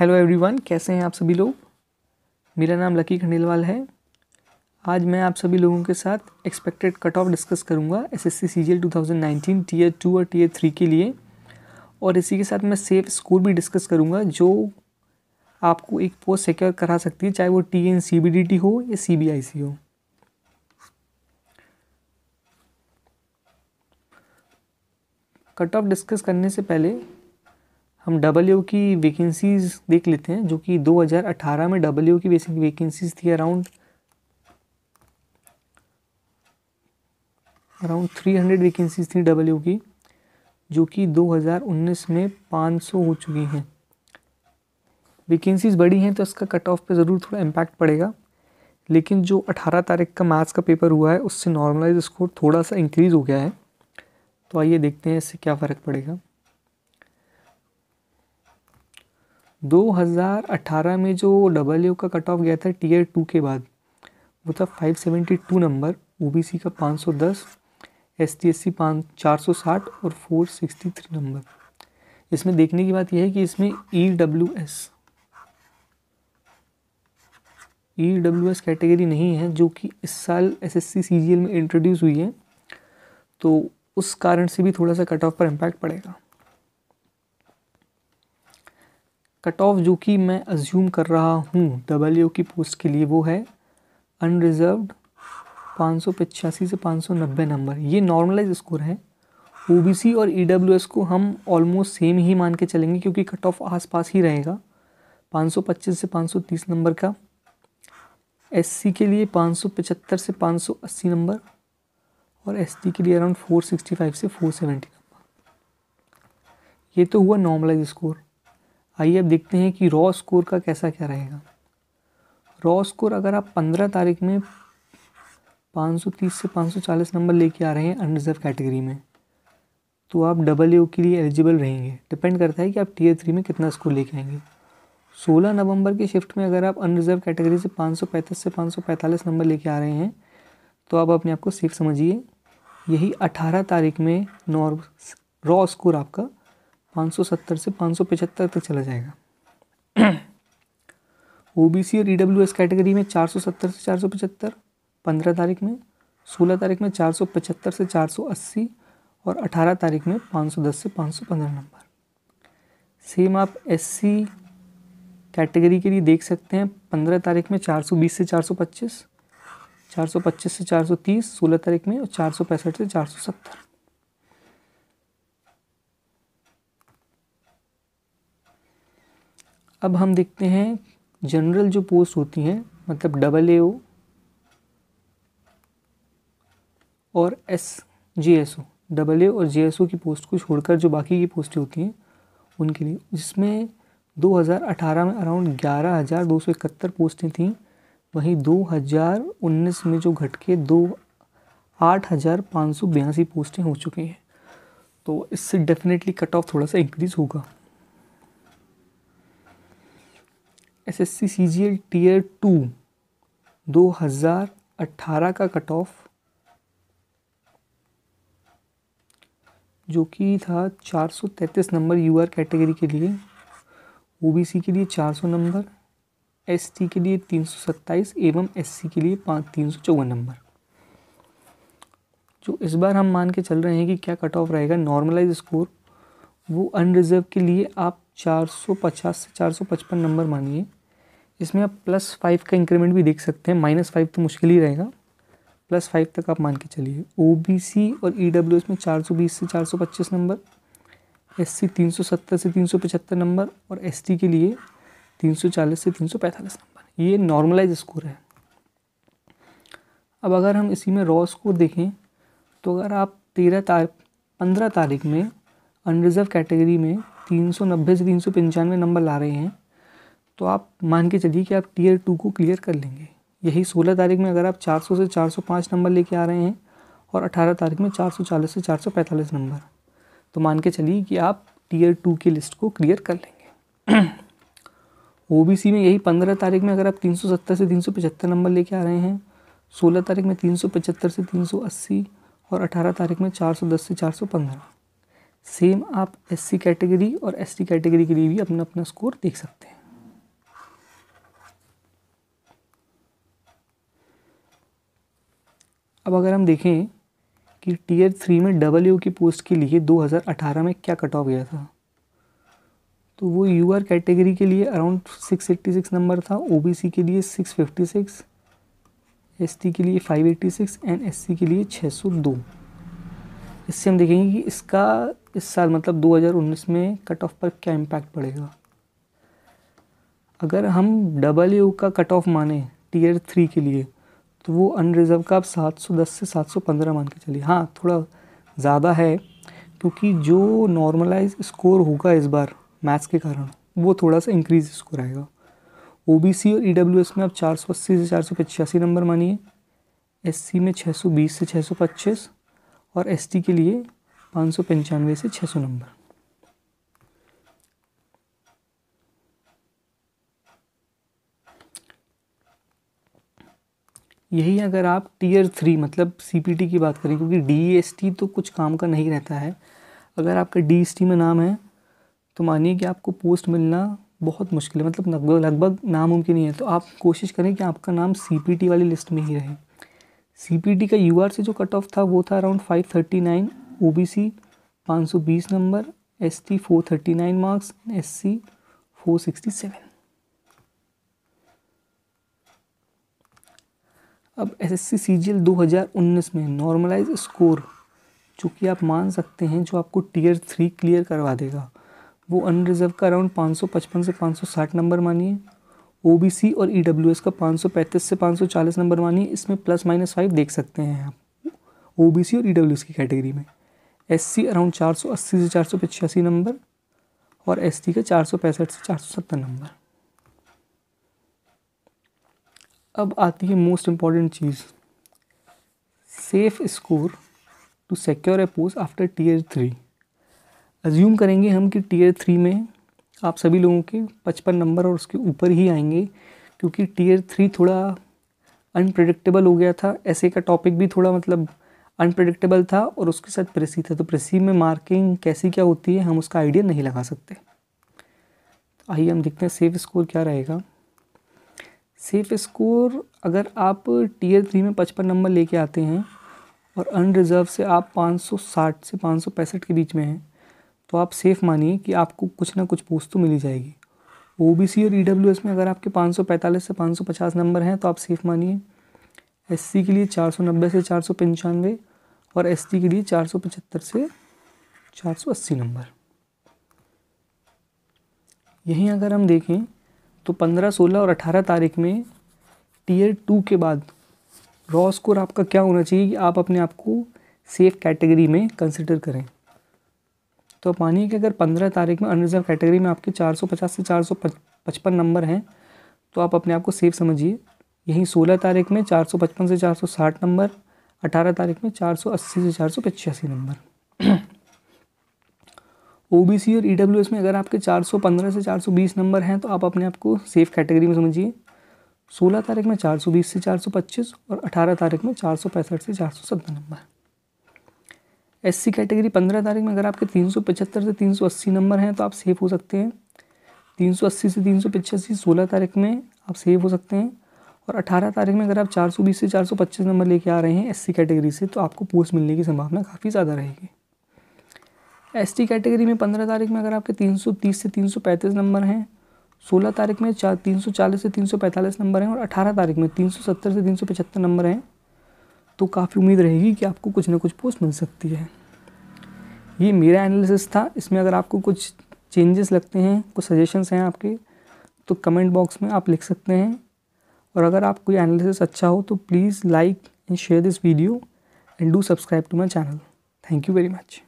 hello everyone कैसे हैं आप सभी लोग मेरा नाम लकी खंडेलवाल है आज मैं आप सभी लोगों के साथ एक्सपेक्टेड कट ऑफ डिस्कस करूंगा एसएससी सीजीएल 2019 टीयर टू और टीयर थ्री के लिए और इसी के साथ मैं सेफ स्कोर भी डिस्कस करूंगा जो आपको एक पोस्ट सिक्योर करा सकती है चाहे वो T N C B D T हो या सी बी आई सी हो कट ऑफ डिस्कस करने से पहले हम डब्ल्यू की वैकेंसीज़ देख लेते हैं जो कि 2018 में डब्ल्यू की वैकेंसीज थी अराउंड अराउंड 300 वैकेंसीज थी डब्ल्यू की जो कि 2019 में 500 हो चुकी हैं वैकेंसीज बड़ी हैं तो इसका कट ऑफ पे ज़रूर थोड़ा इम्पैक्ट पड़ेगा लेकिन जो 18 तारीख का मैथ्स का पेपर हुआ है उससे नॉर्मलाइज स्कोर थोड़ा सा इंक्रीज़ हो गया है तो आइए देखते हैं इससे क्या फ़र्क पड़ेगा 2018 में जो डबल यू का कट ऑफ गया था टीयर टू के बाद वो था 572 नंबर ओबीसी का 510 एसटीएससी पाँच चार सौ साठ और फोर सिक्सटी थ्री नंबर इसमें देखने की बात यह है कि इसमें E W S E W S category नहीं है जो कि इस साल S S C C G L में इंट्रोड्यूस हुई है तो उस कारण से भी थोड़ा सा कट ऑफ पर इम्पैक्ट पड़ेगा कट ऑफ जो कि मैं अज्यूम कर रहा हूँ यू की पोस्ट के लिए वो है अनरिजर्वड पाँच सौ पचासी से पाँच सौ नब्बे नंबर ये नॉर्मलाइज स्कोर है सी और एस e को हम ऑलमोस्ट सेम ही मान के चलेंगे क्योंकि कट ऑफ पास ही रहेगा 525 से 530 नंबर का सी के लिए 575 से 580 नंबर और टी के लिए अराउंड 465 से 470 नंबर ये तो हुआ नॉर्मलाइज स्कोर आइए अब देखते हैं कि रॉ स्कोर का कैसा क्या रहेगा रॉ स्कोर अगर आप पंद्रह तारीख में 530 से 540 नंबर लेके आ रहे हैं अनरिजर्व कैटेगरी में तो आप डबल यू के लिए एलिजिबल रहेंगे डिपेंड करता है कि आप ए थ्री में कितना स्कोर लेके आएंगे 16 नवंबर के शिफ्ट में अगर आप अनरिजर्व कैटेगरी से 535 से 545 नंबर लेके आ रहे हैं तो आप अपने आप को सेफ समझिए यही 18 तारीख में नॉर्म रॉ स्कोर आपका 570 से 575 तक चला जाएगा ओबीसी और ईडब्ल्यू एस कैटेगरी में 470 से 475 15 तारीख में 16 तारीख में 475 से 480 और 18 तारीख में 510 से 515 नंबर सेम आप एससी कैटेगरी के लिए देख सकते हैं 15 तारीख में 420 से 425 425 से 430 16 तारीख में और चार से 470 अब हम देखते हैं जनरल जो पोस्ट होती हैं मतलब डबल ए ओ और S J S O double A और जे एस ओ की पोस्ट को छोड़कर जो बाकी की पोस्टें होती हैं उनके लिए जिसमें 2018 में अराउंड ग्यारह हज़ार दो सौ इकहत्तर पोस्टें थीं वहीं 2019 में जो घट के दो आठ हज़ार पाँच सौ बयासी पोस्टें हो चुकी हैं तो इससे डेफिनेटली कट ऑफ थोड़ा सा इंक्रीज़ होगा S S C C G L tier two दो हज़ार अट्ठारह का कट ऑफ जो कि था चार सौ तैतीस नंबर यू आर कैटेगरी के लिए ओ बी सी के लिए चार सौ नंबर एस टी के लिए तीन सौ सत्ताईस एवं एस सी के लिए पाँच तीन सौ चौवन नंबर जो इस बार हम मान के चल रहे हैं कि क्या कट ऑफ रहेगा नॉर्मलाइज स्कोर वो अनरिजर्व के लिए आप चार सौ पचास से चार सौ पचपन नंबर मानिए इसमें आप प्लस फाइव का इंक्रीमेंट भी देख सकते हैं माइनस फाइव तो मुश्किल ही रहेगा प्लस फाइव तक आप मान के चलिए ओ बी सी और ई डब्ल्यू एस में चार सौ बीस से चार सौ पच्चीस नंबर एस सी तीन सौ सत्तर से तीन सौ पचहत्तर नंबर और एस टी के लिए तीन सौ चालीस से तीन सौ पैंतालीस नंबर ये नॉर्मलाइज स्कोर है अब अगर हम इसी में रॉ स्कोर देखें तो अगर आप तेरह तार पंद्रह तारीख में अनरिजर्व कैटेगरी में तीन सौ नब्बे से तीन सौ पंचानवे नंबर ला रहे हैं तो आप मान के चलिए कि आप टीयर टू को क्लियर कर लेंगे यही सोलह तारीख में अगर आप 400 से 405 नंबर लेके आ रहे हैं और 18 तारीख में 440 से 445 नंबर तो मान के चलिए कि आप टीयर टू की लिस्ट को क्लियर कर लेंगे ओबीसी में यही 15 तारीख में अगर आप 370 से 375 नंबर लेके आ रहे हैं 16 तारीख में 375 से 380 और 18 तारीख में 410 से 415 सेम आप एससी कैटेगरी और एसटी कैटेगरी के लिए भी अपना अपना स्कोर देख सकते हैं अब अगर हम देखें कि टीयर थ्री में डबल यू की पोस्ट के लिए 2018 में क्या कट ऑफ गया था तो वो यू आर कैटेगरी के लिए अराउंड 686 नंबर था ओबीसी के लिए 656 एसटी के लिए 586 एंड एससी के लिए 602 इससे हम देखेंगे कि इसका इस साल मतलब 2019 में कट ऑफ पर क्या इम्पैक्ट पड़ेगा अगर हम डबल यू का कट ऑफ माने टीयर थ्री के लिए तो वो अनरिजर्व का आप 710 से 715 मान के चलिए हाँ थोड़ा ज़्यादा है क्योंकि जो नॉर्मलाइज स्कोर होगा इस बार मैथ्स के कारण वो थोड़ा सा इंक्रीज स्कोर आएगा ओ और ई e में आप चार सौ अस्सी से चार सौ पचासी नंबर मानिए एस में छः सौ बीस से छः सौ पच्चीस और एस के लिए पाँच सौ पंचानवे से छः सौ नंबर यही अगर आप टीयर थ्री मतलब सी की बात करें क्योंकि डी e तो कुछ काम का नहीं रहता है अगर आपका डी e में नाम है तो मानिए कि आपको पोस्ट मिलना बहुत मुश्किल है मतलब लगभग लगभग नामुमकिन ही है तो आप कोशिश करें कि आपका नाम सी वाली लिस्ट में ही रहे सी का यू से जो कट ऑफ था वो था around 539 thirty nine number S T marks S sixty 467 अब एस एस सी दो हज़ार उन्नीस में नॉर्मलाइज स्कोर जो कि आप मान सकते हैं जो आपको टीयर थ्री क्लियर करवा देगा वो अनरिजर्व का अराउंड 555 से 560 नंबर मानिए ओबीसी और एस e का 535 से 540 नंबर मानिए इसमें प्लस माइनस फाइव देख सकते हैं आप ओबीसी और एस e की कैटेगरी में एससी अराउंड 480 से चार नंबर और एसटी का चार से चार नंबर अब आती है मोस्ट इम्पॉर्टेंट चीज़ safe score to secure a post after tier three assume करेंगे हम कि टीयर थ्री में आप सभी लोगों के पचपन नंबर और उसके ऊपर ही आएंगे क्योंकि टीयर थ्री थोड़ा अनप्रडिक्टेबल हो गया था ऐसे का टॉपिक भी थोड़ा मतलब अनप्रडिक्टेबल था और उसके साथ प्रेसी था तो प्रेसी में मार्किंग कैसी क्या होती है हम उसका आइडिया नहीं लगा सकते आइए हम देखते हैं सेफ स्कोर क्या रहेगा सेफ स्कोर अगर आप टीयर थ्री में पचपन नंबर लेके आते हैं और अनरिजर्व से आप 560 से पाँच के बीच में हैं तो आप सेफ़ मानिए कि आपको कुछ ना कुछ पोस्ट तो मिली जाएगी ओ और ई e में अगर आपके 545 से 550 नंबर हैं तो आप सेफ़ मानिए एस के लिए 490 से चार और एस के लिए पचहत्तर से अस्सी नंबर यहीं अगर हम देखें तो 15, 16 और 18 तारीख में टीयर टू के बाद रॉ स्कोर आपका क्या होना चाहिए कि आप अपने आप को सेफ कैटेगरी में कंसिडर करें तो आप मानिए कि अगर 15 तारीख में अनरिजर्व कैटेगरी में आपके 450 से 455 नंबर हैं तो आप अपने आप को सेफ समझिए यहीं 16 तारीख में 455 से 460 नंबर 18 तारीख में 480 से चार नंबर ओ और ई e में अगर आपके 415 से 420 नंबर हैं तो आप अपने आप को सेफ़ कैटेगरी में समझिए 16 तारीख में 420 से 425 और 18 तारीख में चार से चार नंबर एस कैटेगरी 15 तारीख में अगर आपके 375 से 380 नंबर हैं तो आप सेफ़ हो सकते हैं 380 से तीन सौ पचासी तारीख में आप सेफ़ हो सकते हैं और 18 तारीख में अगर आप 420 से 425 नंबर लेके आ रहे हैं एससी कैटेगरी से तो आपको पोस्ट मिलने की संभावना काफ़ी ज़्यादा रहेगी एस कैटेगरी में पंद्रह तारीख में अगर आपके तीन सौ तीस से तीन सौ पैंतीस नंबर हैं सोलह तारीख में चार तीन सौ चालीस से तीन सौ पैंतालीस नंबर हैं और अठारह तारीख में तीन सौ सत्तर से तीन सौ पचहत्तर नंबर हैं तो काफ़ी उम्मीद रहेगी कि आपको कुछ ना कुछ पोस्ट मिल सकती है ये मेरा एनालिसिस था इसमें अगर आपको कुछ चेंजेस लगते हैं कुछ सजेशंस हैं आपके तो कमेंट बॉक्स में आप लिख सकते हैं और अगर आप कोई एनालिसिस अच्छा हो तो please like and share this video and do subscribe to my channel thank you very much